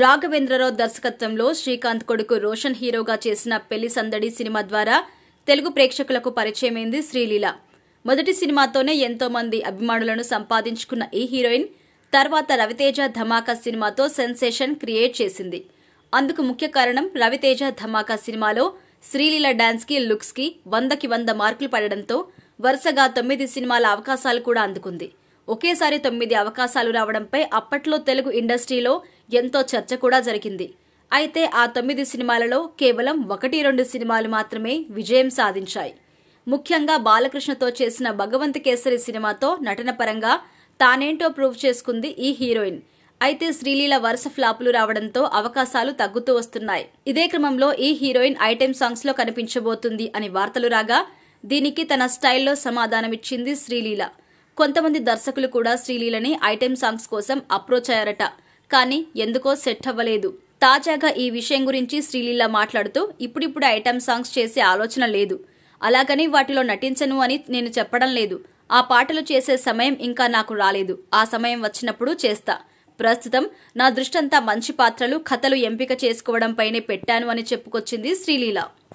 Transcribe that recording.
రాఘవేంద్రరావు దర్శకత్వంలో శ్రీకాంత్ కొడుకు రోషన్ హీరోగా చేసిన పెళ్లి సందడి సినిమా ద్వారా తెలుగు ప్రేక్షకులకు పరిచయమైంది శ్రీలీల మొదటి సినిమాతోనే ఎంతో మంది అభిమానులను సంపాదించుకున్న ఈ హీరోయిన్ తర్వాత రవితేజ ధమాకా సినిమాతో సెన్సేషన్ క్రియేట్ చేసింది అందుకు ముఖ్య కారణం రవితేజ ధమాకా సినిమాలో శ్రీలీల లుక్స్ లుక్స్కి వందకి వంద మార్కులు పడడంతో వరుసగా తొమ్మిది సినిమాల అవకాశాలు కూడా అందుకుంది ఒకేసారి తొమ్మిది అవకాశాలు రావడంపై అప్పట్లో తెలుగు ఇండస్ట్రీలో ఎంతో చర్చ కూడా జరిగింది అయితే ఆ తొమ్మిది సినిమాలలో కేవలం ఒకటి రెండు సినిమాలు మాత్రమే విజయం సాధించాయి ముఖ్యంగా బాలకృష్ణతో చేసిన భగవంత్ కేసరి సినిమాతో నటన పరంగా తానేంటో ప్రూవ్ చేసుకుంది ఈ హీరోయిన్ అయితే శ్రీలీల వరుస ఫ్లాపులు రావడంతో అవకాశాలు తగ్గుతూ వస్తున్నాయి ఇదే క్రమంలో ఈ హీరోయిన్ ఐటెం సాంగ్స్ లో కనిపించబోతుంది అని వార్తలు రాగా దీనికి తన స్టైల్లో సమాధానమిచ్చింది శ్రీలీల కొంతమంది దర్శకులు కూడా శ్రీలీలని ఐటెం సాంగ్స్ కోసం అప్రోచ్ అయ్యారట కానీ ఎందుకో సెట్ అవ్వలేదు తాజాగా ఈ విషయం గురించి శ్రీలీల మాట్లాడుతూ ఇప్పుడిప్పుడు ఐటమ్ సాంగ్స్ చేసే ఆలోచన లేదు అలాగని వాటిలో నటించను అని నేను చెప్పడం లేదు ఆ పాటలు చేసే సమయం ఇంకా నాకు రాలేదు ఆ సమయం వచ్చినప్పుడు చేస్తా ప్రస్తుతం నా దృష్టంతా మంచి పాత్రలు కథలు ఎంపిక చేసుకోవడంపైనే పెట్టాను అని చెప్పుకొచ్చింది శ్రీలీల